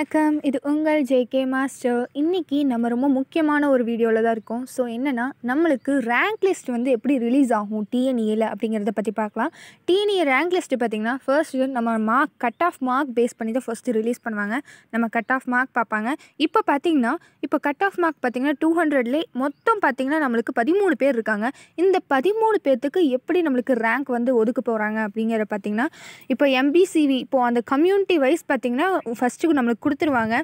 வணக்கம் இது உங்கள் ஜேகே மாஸ்டர் இன்றைக்கி நம்ம ரொம்ப முக்கியமான ஒரு வீடியோவில் தான் இருக்கோம் ஸோ என்னென்னா நம்மளுக்கு ரேங்க் லிஸ்ட் வந்து எப்படி ரிலீஸ் ஆகும் டிஎன்இயில் e அப்படிங்கிறத பற்றி பார்க்கலாம் டிஎன்இ ரேங்க் லிஸ்ட்டு e பார்த்திங்கன்னா ஃபர்ஸ்ட் நம்ம mark cut off mark base பண்ணி தான் ஃபஸ்ட்டு ரிலீஸ் பண்ணுவாங்க நம்ம கட் ஆஃப் மார்க் பார்ப்பாங்க இப்போ பார்த்திங்கன்னா இப்போ கட் ஆஃப் மார்க் பார்த்திங்கன்னா டூ ஹண்ட்ரட்லேயே மொத்தம் பார்த்திங்கன்னா நம்மளுக்கு பதிமூணு பேர் இருக்காங்க இந்த பதிமூணு பேர்த்துக்கு எப்படி நம்மளுக்கு ரேங்க் வந்து ஒதுக்க போகிறாங்க அப்படிங்கிற பார்த்திங்கன்னா இப்போ எம்பிசிவி இப்போது அந்த கம்யூனிட்டி வைஸ் பார்த்திங்கன்னா ஃபஸ்ட்டு நம்மளுக்கு கொடுத்துருவாங்க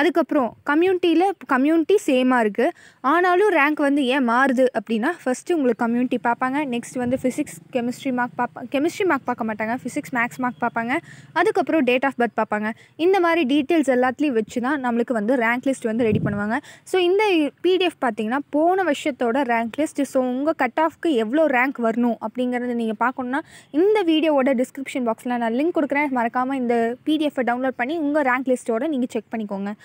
அதுக்கப்புறம் கம்யூனிட்டியில் கம்யூனிட்டி சேமாக இருக்குது ஆனாலும் ரேங்க் வந்து ஏன் மாறுது அப்படின்னா ஃபஸ்ட்டு உங்களுக்கு கம்யூனிட்டி பார்ப்பாங்க நெக்ஸ்ட் வந்து ஃபிசிக்ஸ் கெமிஸ்ட்ரி மார்க் பார்ப்பா கெமிஸ்ட்ரி மார்க் பார்க்க மாட்டாங்க ஃபிசிக்ஸ் மேக்ஸ் மார்க் பார்ப்பாங்க அதுக்கப்புறம் டேட் ஆஃப் பர்த் பார்ப்பாங்க இந்த மாதிரி டீட்டெயில்ஸ் எல்லாத்துலேயும் வச்சு தான் நம்மளுக்கு வந்து ரேங்க் லிஸ்ட் வந்து ரெடி பண்ணுவாங்க ஸோ இந்த பிடிஎஃப் பார்த்தீங்கன்னா போன வருஷத்தோட ரேங்க் லிஸ்ட் ஸோ உங்கள் கட் ஆஃப்க்கு எவ்வளோ ரேங்க் வரணும் அப்படிங்கிறத நீங்கள் பார்க்கணுன்னா இந்த வீடியோவோட டிஸ்கிரிப்ஷன் பாக்ஸில் நான் லிங்க் கொடுக்குறேன் மறக்காமல் இந்த பிடிஎஃபை டவுன்லோட் பண்ணி உங்கள் ரேங்க் லிஸ்ட்டோட நீங்கள் செக் பண்ணிக்கோங்க